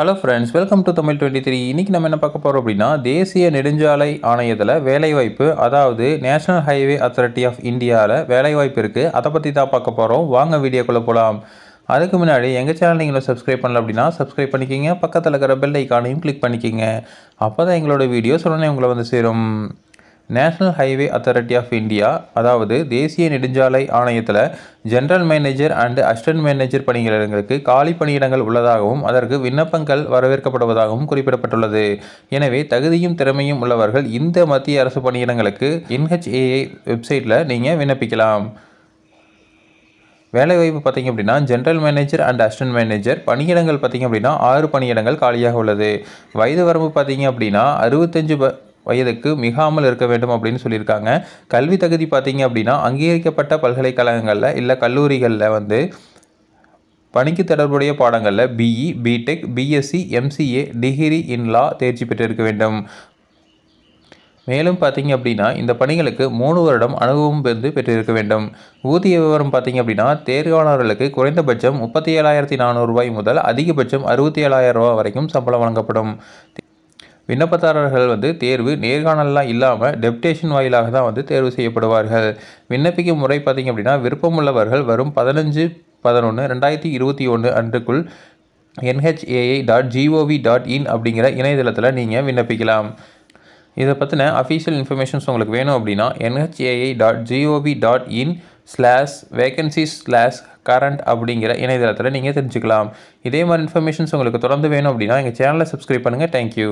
hello friends welcome to Tamil twenty three இன்றைக்கி நம்ம என்ன பார்க்க போகிறோம் அப்படின்னா தேசிய நெடுஞ்சாலை ஆணையத்தில் வேலைவாய்ப்பு அதாவது நேஷனல் ஹைவே அத்தாரிட்டி ஆஃப் இந்தியாவில் வேலைவாய்ப்பு இருக்குது அதை பற்றி தான் பார்க்க போகிறோம் வாங்க வீடியோக்குள்ளே போகலாம் அதுக்கு முன்னாடி எங்கள் சேனல் நீங்களும் சப்ஸ்கிரைப் பண்ணல அப்படின்னா சப்ஸ்கிரைப் பண்ணிக்கிங்க பக்கத்தில் இருக்கிற பெல் ஐக்கானையும் கிளிக் பண்ணிக்கிங்க அப்போ தான் எங்களோட வீடியோஸ் உடனே உங்களை வந்து சேரும் national highway authority of India அதாவது தேசிய நெடுஞ்சாலை ஆணையத்தில் general manager and assistant manager பணியிடங்களுக்கு காலி பணியிடங்கள் உள்ளதாகவும் அதற்கு விண்ணப்பங்கள் வரவேற்கப்படுவதாகவும் குறிப்பிடப்பட்டுள்ளது எனவே தகுதியும் திறமையும் உள்ளவர்கள் இந்த மத்திய அரசு பணியிடங்களுக்கு என்ஹெச்ஏஏ வெப்சைட்டில் நீங்கள் விண்ணப்பிக்கலாம் வேலைவாய்ப்பு பார்த்திங்க அப்படின்னா general manager and assistant manager பணியிடங்கள் பார்த்திங்க அப்படின்னா ஆறு பணியிடங்கள் காலியாக உள்ளது வயது வரம்பு பார்த்திங்க அப்படின்னா அறுபத்தஞ்சு வயதுக்கு மிகாமல் இருக்க வேண்டும் அப்படின்னு சொல்லியிருக்காங்க கல்வி தகுதி பார்த்தீங்க அப்படின்னா அங்கீகரிக்கப்பட்ட பல்கலைக்கழகங்களில் இல்லை கல்லூரிகளில் வந்து பணிக்கு தொடர்புடைய பாடங்களில் BE BTech BSc MCA degree in law தேர்ச்சி பெற்றிருக்க வேண்டும் மேலும் பார்த்தீங்க அப்படின்னா இந்த பணிகளுக்கு மூணு வருடம் அனுபவம் பெருந்து பெற்றிருக்க வேண்டும் ஊதிய விவரம் பார்த்தீங்க அப்படின்னா தேர்வானவர்களுக்கு குறைந்தபட்சம் முப்பத்தி ஏழாயிரத்தி நானூறுரூபாய் முதல் அதிகபட்சம் அறுபத்தி ஏழாயிரம் ரூபாய் வரைக்கும் சம்பளம் வழங்கப்படும் விண்ணப்பதாரர்கள் வந்து தேர்வு நேர்காணல்லாம் இல்லாமல் டெப்டேஷன் வாயிலாக தான் வந்து தேர்வு செய்யப்படுவார்கள் விண்ணப்பிக்கும் முறை பார்த்திங்க அப்படின்னா விருப்பமுள்ளவர்கள் வரும் பதினஞ்சு பதினொன்று ரெண்டாயிரத்தி இருபத்தி ஒன்று அன்றுக்குள் NHAI dot G O V dot in அப்படிங்கிற இணையதளத்தில் நீங்கள் விண்ணப்பிக்கலாம் இதை பற்றின அஃபீஷியல் இன்ஃபர்மேஷன்ஸ் உங்களுக்கு வேணும் அப்படின்னா NHAI dot G O V dot in slash vacancy slash current அப்படிங்கிற இணையதளத்தில் நீங்கள் தெரிஞ்சுக்கலாம் இதே மாதிரி இன்ஃபர்மேஷன்ஸ் உங்களுக்கு தொடர்ந்து வேணும் அப்படின்னா எங்கள் சேனலை சப்ஸ்கிரைப் பண்ணுங்கள் தேங்க்யூ